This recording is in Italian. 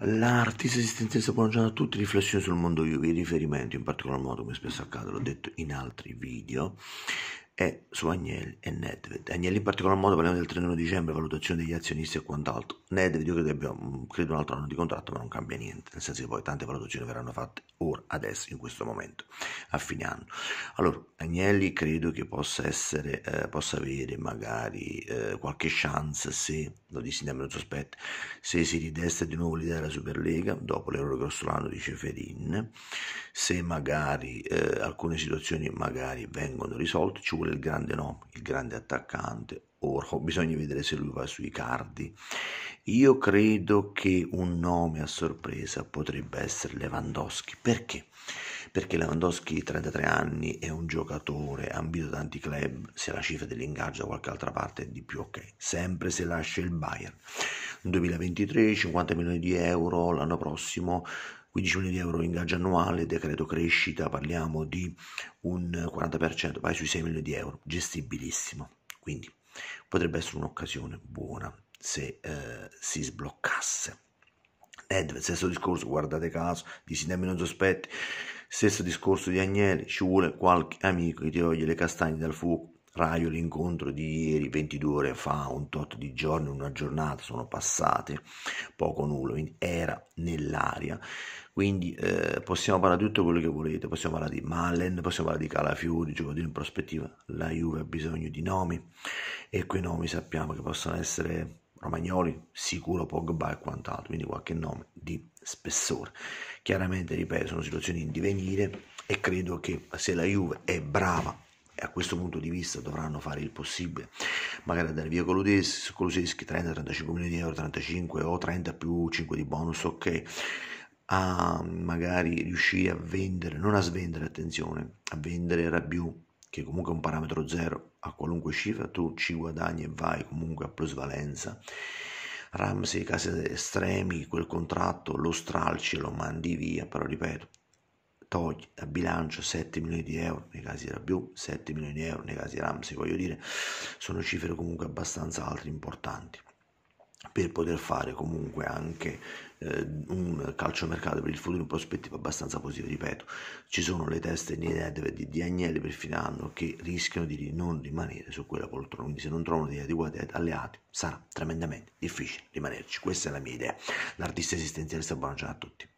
L'artista esistenziale buongiorno a tutti, riflessioni sul mondo Juve, i riferimenti in particolar modo, come spesso accade, l'ho detto in altri video, è su Agnelli e Nedved. Agnelli in particolar modo parliamo del 31 dicembre, valutazione degli azionisti e quant'altro. Nedved io credo abbia credo un altro anno di contratto ma non cambia niente, nel senso che poi tante valutazioni verranno fatte ora, adesso, in questo momento, a fine anno. Allora, Agnelli credo che possa, essere, eh, possa avere magari eh, qualche chance se, lo dissi da meno sospetto, se si ridesta di nuovo l'idea della Superlega, dopo l'errore grossolano dice Ferin, se magari eh, alcune situazioni magari vengono risolte, ci vuole pure il grande no, il grande attaccante. Ora bisogna vedere se lui va sui cardi. Io credo che un nome a sorpresa potrebbe essere Lewandowski. Perché? Perché Lewandowski, 33 anni, è un giocatore ambito da tanti club. Se la cifra dell'ingaggio da qualche altra parte è di più, ok. Sempre se lascia il Bayern 2023, 50 milioni di euro l'anno prossimo, 15 milioni di euro ingaggio annuale, decreto crescita, parliamo di un 40%, vai sui 6 milioni di euro, gestibilissimo. Quindi potrebbe essere un'occasione buona se eh, si sbloccasse. Nedved, stesso discorso, guardate caso, di sinemi non sospetti, stesso discorso di Agnelli, ci vuole qualche amico che ti toglie le castagne dal fuoco Raio l'incontro di ieri, 22 ore fa, un tot di giorni, una giornata sono passate, poco nulla, era nell'aria. Quindi eh, possiamo parlare di tutto quello che volete, possiamo parlare di Mallen, possiamo parlare di Calafiori, giocatori in prospettiva, la Juve ha bisogno di nomi e quei nomi sappiamo che possono essere Romagnoli, sicuro Pogba e quant'altro, quindi qualche nome di spessore. Chiaramente, ripeto, sono situazioni in divenire e credo che se la Juve è brava e a questo punto di vista dovranno fare il possibile, magari andare via Coluseschi 30-35 milioni di euro, 35 o 30 più 5 di bonus, ok, a magari riuscire a vendere, non a svendere, attenzione, a vendere Rabiu, che comunque è un parametro zero, a qualunque cifra tu ci guadagni e vai comunque a plusvalenza. Ramsey, casi estremi, quel contratto lo stralci lo mandi via, però ripeto, toglie eh, da bilancio 7 milioni di euro nei casi Rabiu, 7 milioni di euro nei casi Ramsey, voglio dire, sono cifre comunque abbastanza altre importanti per poter fare comunque anche eh, un calciomercato per il futuro in prospettiva abbastanza positiva, ripeto, ci sono le teste di, Agnelli per fine anno che rischiano di non rimanere su quella poltrona, quindi se non trovano degli adeguati alleati sarà tremendamente difficile rimanerci, questa è la mia idea, l'artista esistenziale buona giornata a tutti.